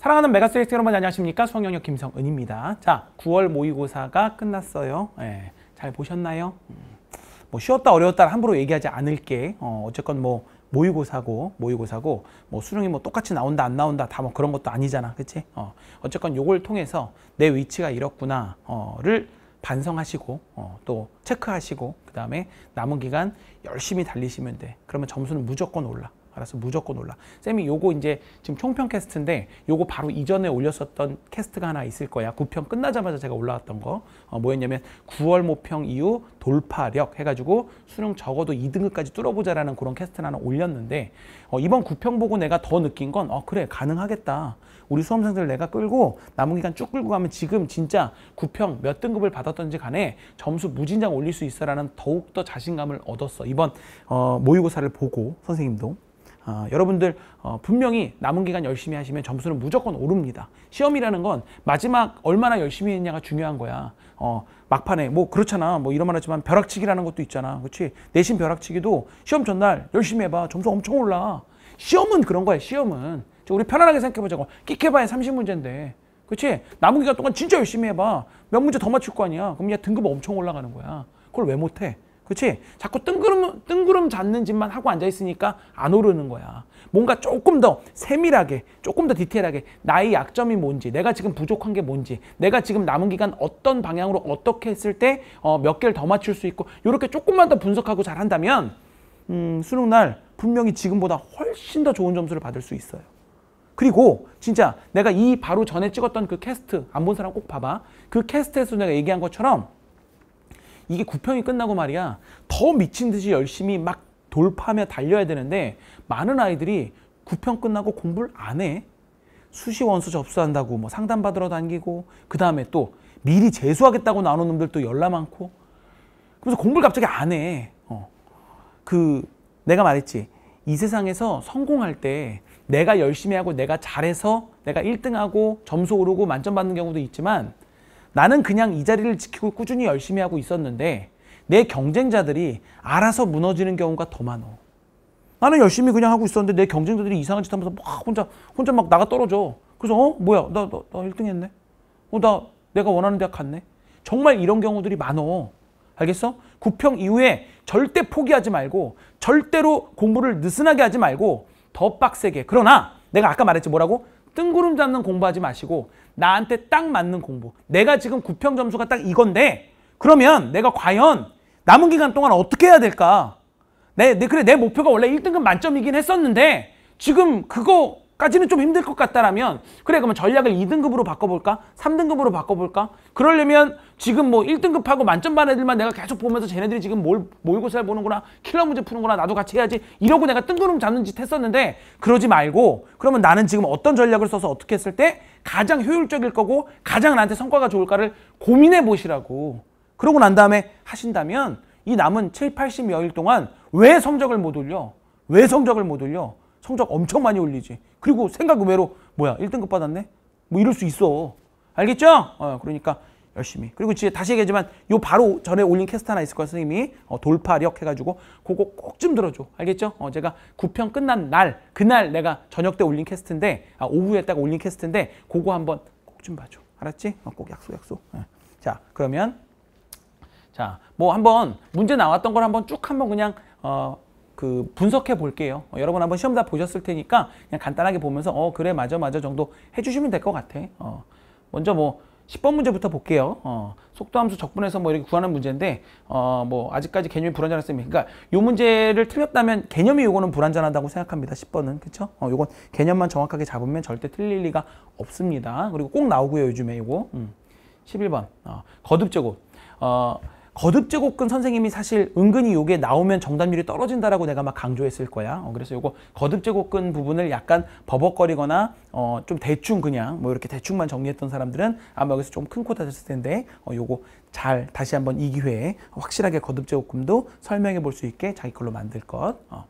사랑하는 메가스트릭스 여러분 안녕하십니까? 수학영역 김성은입니다. 자, 9월 모의고사가 끝났어요. 예, 잘 보셨나요? 음, 뭐 쉬웠다 어려웠다 함부로 얘기하지 않을게. 어, 어쨌건 뭐 모의고사고 모의고사고 뭐 수능이 뭐 똑같이 나온다 안 나온다 다 뭐 그런 것도 아니잖아. 그치? 어, 어쨌건 요걸 통해서 내 위치가 이렇구나. 어를 반성하시고 어, 또 체크하시고 그 다음에 남은 기간 열심히 달리시면 돼. 그러면 점수는 무조건 올라. 알았어 무조건 올라 쌤이 요거 이제 지금 총평 캐스트인데 요거 바로 이전에 올렸었던 캐스트가 하나 있을 거야 9평 끝나자마자 제가 올라왔던 거 어, 뭐였냐면 9월 모평 이후 돌파력 해가지고 수능 적어도 2등급까지 뚫어보자라는 그런 캐스트 하나 올렸는데 어, 이번 9평 보고 내가 더 느낀 건 어, 그래 가능하겠다 우리 수험생들 내가 끌고 남은 기간 쭉 끌고 가면 지금 진짜 9평 몇 등급을 받았던지 간에 점수 무진장 올릴 수 있어라는 더욱더 자신감을 얻었어 이번 어, 모의고사를 보고 선생님도 어, 여러분들 어, 분명히 남은 기간 열심히 하시면 점수는 무조건 오릅니다. 시험이라는 건 마지막 얼마나 열심히 했냐가 중요한 거야. 어, 막판에 뭐 그렇잖아. 뭐 이런 말 하지만 벼락치기라는 것도 있잖아. 그렇지? 내신 벼락치기도 시험 전날 열심히 해봐. 점수 엄청 올라. 시험은 그런 거야. 시험은. 우리 편안하게 생각해보자고. 끼케바에 30문제인데. 그렇지? 남은 기간 동안 진짜 열심히 해봐. 몇 문제 더 맞출 거 아니야. 그럼 얘 등급 엄청 올라가는 거야. 그걸 왜 못해? 그렇지? 자꾸 뜬구름 뜬구름 잡는 짓만 하고 앉아 있으니까 안 오르는 거야. 뭔가 조금 더 세밀하게, 조금 더 디테일하게 나의 약점이 뭔지, 내가 지금 부족한 게 뭔지, 내가 지금 남은 기간 어떤 방향으로 어떻게 했을 때몇 어, 개를 더 맞출 수 있고 이렇게 조금만 더 분석하고 잘한다면 음, 수능 날 분명히 지금보다 훨씬 더 좋은 점수를 받을 수 있어요. 그리고 진짜 내가 이 바로 전에 찍었던 그 캐스트 안 본 사람 꼭 봐봐. 그 캐스트에서 내가 얘기한 것처럼 이게 구평이 끝나고 말이야 더 미친 듯이 열심히 막 돌파하며 달려야 되는데 많은 아이들이 구평 끝나고 공부를 안 해. 수시 원서 접수한다고 뭐 상담 받으러 다니고 그 다음에 또 미리 재수하겠다고 나오는 놈들도 열나 많고 그래서 공부를 갑자기 안 해. 어. 그 내가 말했지 이 세상에서 성공할 때 내가 열심히 하고 내가 잘해서 내가 1등하고 점수 오르고 만점 받는 경우도 있지만 나는 그냥 이 자리를 지키고 꾸준히 열심히 하고 있었는데 내 경쟁자들이 알아서 무너지는 경우가 더 많어. 나는 열심히 그냥 하고 있었는데 내 경쟁자들이 이상한 짓 하면서 막 혼자 혼자 막 나가 떨어져. 그래서 어 뭐야 나나 나, 나 1등 했네. 어 나 내가 원하는 대학 갔네. 정말 이런 경우들이 많어. 알겠어? 구평 이후에 절대 포기하지 말고 절대로 공부를 느슨하게 하지 말고 더 빡세게. 그러나 내가 아까 말했지 뭐라고? 뜬구름 잡는 공부하지 마시고 나한테 딱 맞는 공부. 내가 지금 9평 점수가 딱 이건데 그러면 내가 과연 남은 기간 동안 어떻게 해야 될까? 내, 내 그래 내 목표가 원래 1등급 만점이긴 했었는데 지금 그거 까지는 좀 힘들 것 같다라면 그래 그러면 전략을 2등급으로 바꿔볼까? 3등급으로 바꿔볼까? 그러려면 지금 뭐 1등급하고 만점 반 애들만 내가 계속 보면서 쟤네들이 지금 뭘, 몰고사를 보는구나 킬러 문제 푸는구나 나도 같이 해야지 이러고 내가 뜬구름 잡는 짓 했었는데 그러지 말고 그러면 나는 지금 어떤 전략을 써서 어떻게 했을 때 가장 효율적일 거고 가장 나한테 성과가 좋을까를 고민해 보시라고 그러고 난 다음에 하신다면 이 남은 7, 80여일 동안 왜 성적을 못 올려? 왜 성적을 못 올려? 성적 엄청 많이 올리지. 그리고 생각 외로 뭐야 1등급 받았네? 뭐 이럴 수 있어. 알겠죠? 어, 그러니까 열심히. 그리고 이제 다시 얘기하지만 요 바로 전에 올린 캐스트 하나 있을 거야 선생님이 어, 돌파력 해가지고 그거 꼭 좀 들어줘. 알겠죠? 어, 제가 9편 끝난 날 그날 내가 저녁 때 올린 캐스트인데 아, 오후에 딱 올린 캐스트인데 그거 한번 꼭 좀 봐줘. 알았지? 어, 꼭 약속 약속. 네. 자 그러면 자 뭐 한번 문제 나왔던 걸 한번 쭉 한번 그냥 어, 그 분석해 볼게요. 어, 여러분 한번 시험 다 보셨을 테니까 그냥 간단하게 보면서 어 그래 맞아 맞아 정도 해주시면 될 것 같아. 어, 먼저 뭐 10번 문제부터 볼게요. 어, 속도함수 적분해서 뭐 이렇게 구하는 문제인데 어, 뭐 아직까지 개념이 불완전한 쌤이 그러니까 요 문제를 틀렸다면 개념이 요거는 불완전하다고 생각합니다. 10번은 그렇죠 어, 요건 개념만 정확하게 잡으면 절대 틀릴 리가 없습니다. 그리고 꼭 나오고요 요즘에 요거 음. 11번 어, 거듭제곱 어, 거듭 제곱근 선생님이 사실 은근히 요게 나오면 정답률이 떨어진다라고 내가 막 강조했을 거야. 어, 그래서 요거 거듭 제곱근 부분을 약간 버벅거리거나 어, 좀 대충 그냥 뭐 이렇게 대충만 정리했던 사람들은 아마 여기서 좀 큰 코 다쳤을 텐데 어, 요거 잘 다시 한번 이 기회에 확실하게 거듭 제곱근도 설명해 볼 수 있게 자기 걸로 만들 것. 어.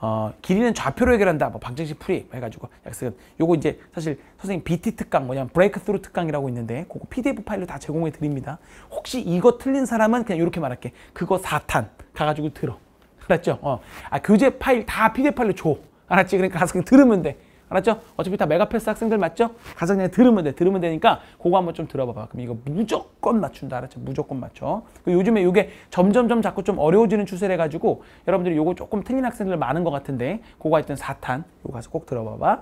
어, 길이는 좌표로 해결한다. 뭐 방정식 풀이 뭐 해가지고 약간 요거 이제 사실 선생님 BT 특강 뭐냐면 브레이크스루 특강이라고 있는데 그거 PDF 파일로 다 제공해 드립니다. 혹시 이거 틀린 사람은 그냥 이렇게 말할게. 그거 4탄 가가지고 들어. 알았죠? 어. 아 교재 파일 다 PDF 파일로 줘. 알았지? 그러니까 가서 그냥 들으면 돼. 알았죠? 어차피 다 메가패스 학생들 맞죠? 가서 그냥 들으면 돼. 들으면 되니까 그거 한번 좀 들어봐봐. 그럼 이거 무조건 맞춘다. 알았죠? 무조건 맞춰. 그 요즘에 이게 점점점 자꾸 좀 어려워지는 추세래가지고 여러분들이 요거 조금 틀린 학생들 많은 것 같은데 그거 하여튼 4탄 요거 가서 꼭 들어봐봐.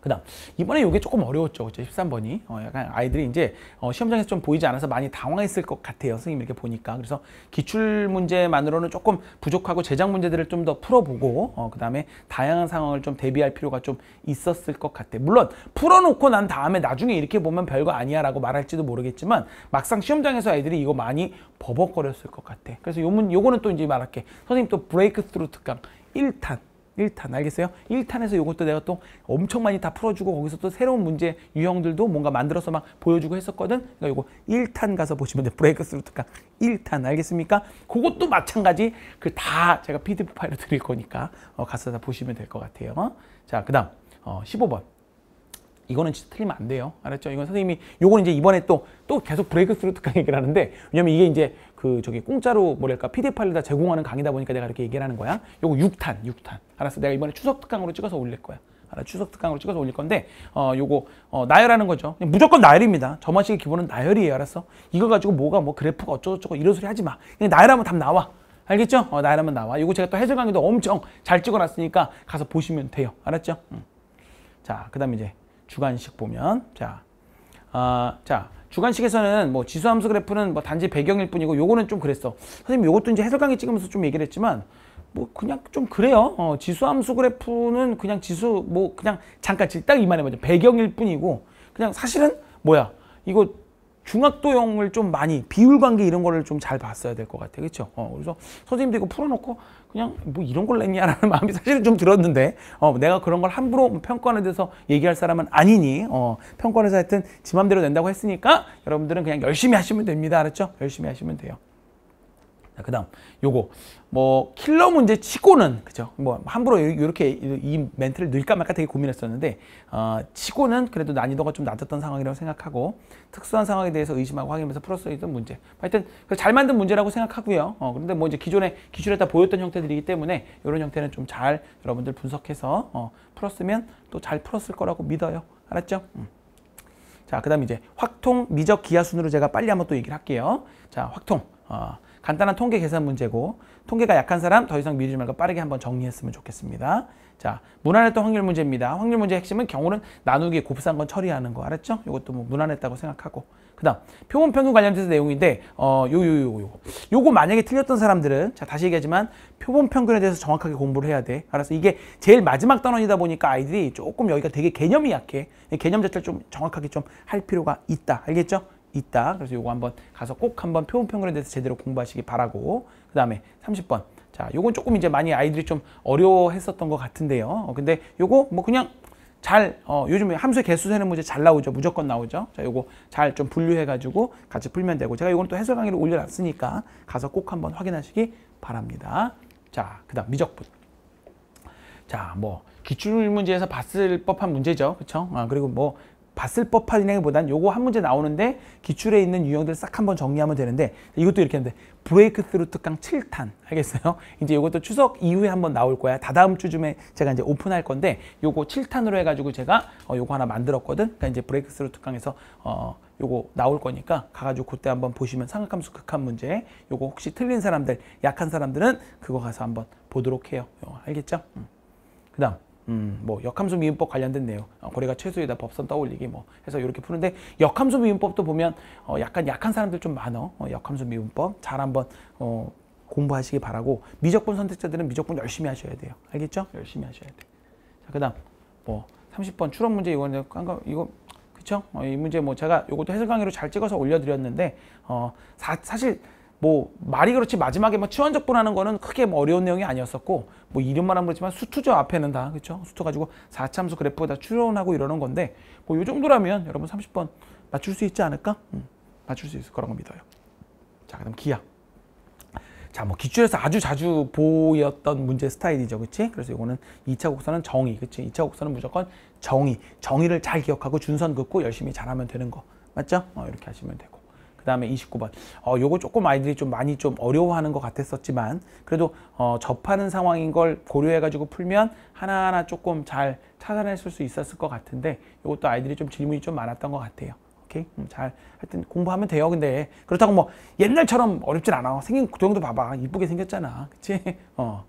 그 다음 이번에 이게 조금 어려웠죠 그죠 13번이 어, 약간 아이들이 이제 어, 시험장에서 좀 보이지 않아서 많이 당황했을 것 같아요 선생님 이렇게 보니까 그래서 기출 문제만으로는 조금 부족하고 제작 문제들을 좀 더 풀어보고 어, 그 다음에 다양한 상황을 좀 대비할 필요가 좀 있었을 것 같아 요 물론 풀어놓고 난 다음에 나중에 이렇게 보면 별거 아니야 라고 말할지도 모르겠지만 막상 시험장에서 아이들이 이거 많이 버벅거렸을 것 같아 그래서 요문 요거는 또 이제 말할게 선생님 또 브레이크 스루 특강 1탄 1탄 알겠어요? 1탄에서 요것도 내가 또 엄청 많이 다 풀어주고 거기서 또 새로운 문제 유형들도 뭔가 만들어서 막 보여주고 했었거든 그러니까 요거 1탄 가서 보시면 돼 브레이크 스루 특강 1탄 알겠습니까? 그것도 마찬가지 그 다 제가 PDF 파일로 드릴 거니까 어, 가서 다 보시면 될 것 같아요 어? 자그 다음 어, 15번 이거는 진짜 틀리면 안 돼요. 알았죠? 이건 선생님이 요는 이제 이번에 또 또 계속 브레이크 스루 특강 얘기를 하는데 왜냐면 이게 이제 그 저기 공짜로 뭐랄까 PDF 파일을 다 제공하는 강의다 보니까 내가 이렇게 얘기를 하는 거야. 요거 6탄, 6탄. 알았어. 내가 이번에 추석 특강으로 찍어서 올릴 거야. 알아, 추석 특강으로 찍어서 올릴 건데 어 요거 어, 나열하는 거죠. 무조건 나열입니다. 점화식의 기본은 나열이에요. 알았어? 이거 가지고 뭐가 뭐 그래프가 어쩌고저쩌고 이런 소리 하지 마. 그냥 나열하면 답 나와. 알겠죠? 어, 나열하면 나와. 이거 제가 또 해설 강의도 엄청 잘 찍어놨으니까 가서 보시면 돼요. 알았죠? 음. 자, 그 다음에 이제 주관식 보면 자, 아, 자주관식에서는뭐 지수함수 그래프는 뭐 단지 배경일 뿐이고 요거는 좀 그랬어. 선생님 요것도 이제 해설 강의 찍으면서 좀 얘기를 했지만 뭐 그냥 좀 그래요. 어, 지수함수 그래프는 그냥 지수 뭐 그냥 잠깐 딱 이만해 보죠. 배경일 뿐이고 그냥 사실은 뭐야 이거 중학도형을 좀 많이 비율 관계 이런 거를 좀 잘 봤어야 될 것 같아요. 그렇죠? 어, 그래서 선생님도 이거 풀어놓고 그냥 뭐 이런 걸 냈냐라는 마음이 사실 은좀 들었는데 어, 내가 그런 걸 함부로 뭐 평가에 대해서 얘기할 사람은 아니니 어, 평가에서 하여튼 지 맘대로 낸다고 했으니까 여러분들은 그냥 열심히 하시면 됩니다. 알았죠? 열심히 하시면 돼요. 그 다음 요거 뭐 킬러 문제 치고는 그죠 뭐 함부로 이렇게 이 멘트를 넣을까 말까 되게 고민했었는데 어, 치고는 그래도 난이도가 좀 낮았던 상황이라고 생각하고 특수한 상황에 대해서 의심하고 확인하면서 풀었던 어 문제 하여튼 잘 만든 문제라고 생각하고요 어, 그런데 뭐 이제 기존에 기출에 다 보였던 형태들이기 때문에 이런 형태는 좀 잘 여러분들 분석해서 어, 풀었으면 또 잘 풀었을 거라고 믿어요 알았죠? 음. 자그 다음 이제 확통 미적 기하순으로 제가 빨리 한번 또 얘기를 할게요 자 확통 어, 간단한 통계 계산 문제고 통계가 약한 사람 더 이상 미루지 말고 빠르게 한번 정리했으면 좋겠습니다. 자, 무난했던 확률 문제입니다. 확률 문제 핵심은 경우는 나누기 곱싼 건 처리하는 거 알았죠? 이것도 뭐 무난했다고 생각하고 그다음 표본 평균 관련돼서 내용인데 어 요 요 요 요 요거 만약에 틀렸던 사람들은 자 다시 얘기하지만 표본 평균에 대해서 정확하게 공부를 해야 돼. 알아서 이게 제일 마지막 단원이다 보니까 아이들이 조금 여기가 되게 개념이 약해. 개념 자체를 좀 정확하게 좀 할 필요가 있다. 알겠죠? 있다. 그래서 요거 한번 가서 꼭 한번 표현평균에 대해서 제대로 공부하시기 바라고 그 다음에 30번 자 요건 조금 이제 많이 아이들이 좀 어려워했었던 것 같은데요. 어, 근데 요거 뭐 그냥 잘 어, 요즘에 함수의 개수 세는 문제 뭐 잘 나오죠. 무조건 나오죠. 자 요거 잘 좀 분류해가지고 같이 풀면 되고 제가 요거는또 해설 강의를 올려놨으니까 가서 꼭 한번 확인하시기 바랍니다. 자그 다음 미적분 자 뭐 기출문제에서 봤을 법한 문제죠. 그쵸? 아, 그리고 뭐 봤을 법한 인행보단 요거 한 문제 나오는데 기출에 있는 유형들 싹 한번 정리하면 되는데 이것도 이렇게 하는데 브레이크 스루 특강 7탄 알겠어요? 이제 요것도 추석 이후에 한번 나올 거야. 다다음 주쯤에 제가 이제 오픈할 건데 요거 7탄으로 해가지고 제가 어, 요거 하나 만들었거든. 그러니까 이제 브레이크 스루 특강에서 어, 요거 나올 거니까 가가지고 그때 한번 보시면 삼각함수 극한 문제 요거 혹시 틀린 사람들 약한 사람들은 그거 가서 한번 보도록 해요. 어, 알겠죠? 음. 그 다음 음, 뭐 역함수 미음법 관련된 내용, 어, 고래가 최소이다, 법선 떠올리기 뭐 해서 이렇게 푸는데 역함수 미음법도 보면 어, 약간 약한 사람들 좀 많어. 어, 역함수 미음법 잘 한번 어, 공부하시기 바라고 미적분 선택자들은 미적분 열심히 하셔야 돼요. 알겠죠? 열심히 하셔야 돼. 자, 그다음 뭐 30번 추론 문제 이거는 깐거 이거 그쵸? 어, 이 문제 뭐 제가 이것도 해설 강의로 잘 찍어서 올려드렸는데 어, 사, 사실 뭐 말이 그렇지 마지막에 뭐 치환 적분하는 거는 크게 뭐 어려운 내용이 아니었었고 뭐 이름만 하면 그렇지만 수투죠 앞에는 다 그렇죠 수투 가지고 사참수 그래프에다 추론하고 이러는 건데 뭐 요 정도라면 여러분 30번 맞출 수 있지 않을까? 음, 맞출 수 있을 거라고 믿어요. 자 그다음 기하. 자 뭐 기출에서 아주 자주 보였던 문제 스타일이죠 그치 그래서 이거는 2차 곡선은 정의 그치 2차 곡선은 무조건 정의 정의를 잘 기억하고 준선 긋고 열심히 잘하면 되는 거 맞죠 어, 이렇게 하시면 되고 그 다음에 29번. 어, 요거 조금 아이들이 좀 많이 좀 어려워하는 것 같았었지만 그래도 어, 접하는 상황인 걸 고려해가지고 풀면 하나하나 조금 잘찾아냈수 있었을 것 같은데 이것도 아이들이 좀 질문이 좀 많았던 것 같아요. 오케이? 음, 잘 하여튼 공부하면 돼요. 근데 그렇다고 뭐 옛날처럼 어렵진 않아. 생긴 도형도 그 봐봐. 이쁘게 생겼잖아. 그치? 어.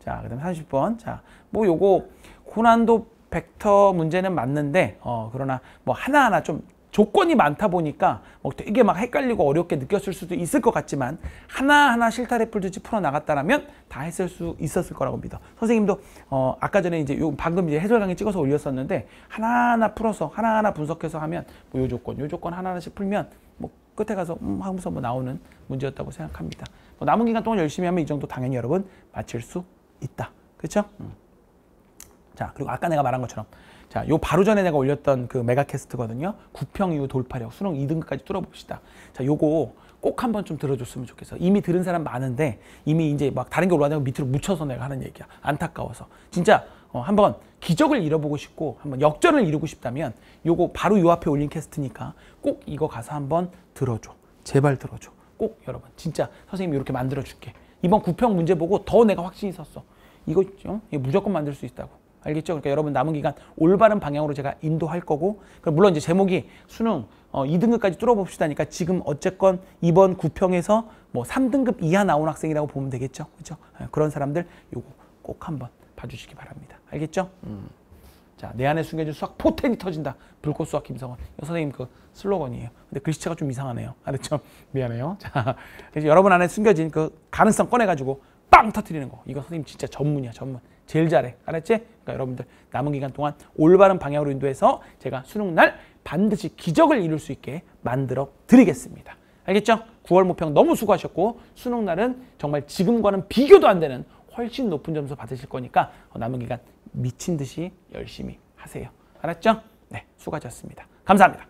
자, 그 다음 30번. 자, 뭐 요거 고난도 벡터 문제는 맞는데 어 그러나 뭐 하나하나 좀 조건이 많다 보니까 뭐 되게 막 헷갈리고 어렵게 느꼈을 수도 있을 것 같지만 하나하나 실타 래풀듯이 풀어나갔다라면 다 했을 수 있었을 거라고 봅니다. 선생님도 어 아까 전에 이제 요 방금 이제 해설 강의 찍어서 올렸었는데 하나하나 풀어서 하나하나 분석해서 하면 뭐요 조건 요 조건 하나하나씩 풀면 뭐 끝에 가서 음 하면서 뭐 나오는 문제였다고 생각합니다. 뭐 남은 기간 동안 열심히 하면 이 정도 당연히 여러분 맞칠수 있다. 그렇죠? 음. 자, 그리고 아까 내가 말한 것처럼 자, 요 바로 전에 내가 올렸던 그 메가캐스트거든요. 9평 이후 돌파력, 수능 2등급까지 뚫어봅시다. 자, 요거 꼭 한번 좀 들어줬으면 좋겠어. 이미 들은 사람 많은데 이미 이제 막 다른 게 올라가면 밑으로 묻혀서 내가 하는 얘기야. 안타까워서. 진짜 어, 한번 기적을 잃어보고 싶고 한번 역전을 이루고 싶다면 요거 바로 요 앞에 올린 캐스트니까 꼭 이거 가서 한번 들어줘. 제발 들어줘. 꼭 여러분 진짜 선생님이 이렇게 만들어줄게. 이번 9평 문제 보고 더 내가 확신이 있었어. 이거 좀 어? 무조건 만들 수 있다고. 알겠죠? 그러니까 여러분 남은 기간 올바른 방향으로 제가 인도할 거고 물론 이제 제목이 수능 어, 2등급까지 뚫어봅시다니까 지금 어쨌건 이번 구평에서 뭐 3등급 이하 나온 학생이라고 보면 되겠죠? 그렇죠? 예, 그런 사람들 요거 꼭 한번 봐주시기 바랍니다. 알겠죠? 음. 자, 내 안에 숨겨진 수학 포텐이 터진다. 불꽃 수학 김성원. 이 선생님 그 슬로건이에요. 근데 글씨체가 좀 이상하네요. 알았죠? 아, 네, 미안해요. 자, 그래서 여러분 안에 숨겨진 그 가능성 꺼내가지고 빵 터트리는 거. 이거 선생님 진짜 전문이야, 전문. 제일 잘해. 알았지? 그러니까 여러분들 남은 기간 동안 올바른 방향으로 인도해서 제가 수능 날 반드시 기적을 이룰 수 있게 만들어 드리겠습니다. 알겠죠? 9월 모평 너무 수고하셨고 수능 날은 정말 지금과는 비교도 안 되는 훨씬 높은 점수 받으실 거니까 남은 기간 미친 듯이 열심히 하세요. 알았죠? 네, 수고하셨습니다. 감사합니다.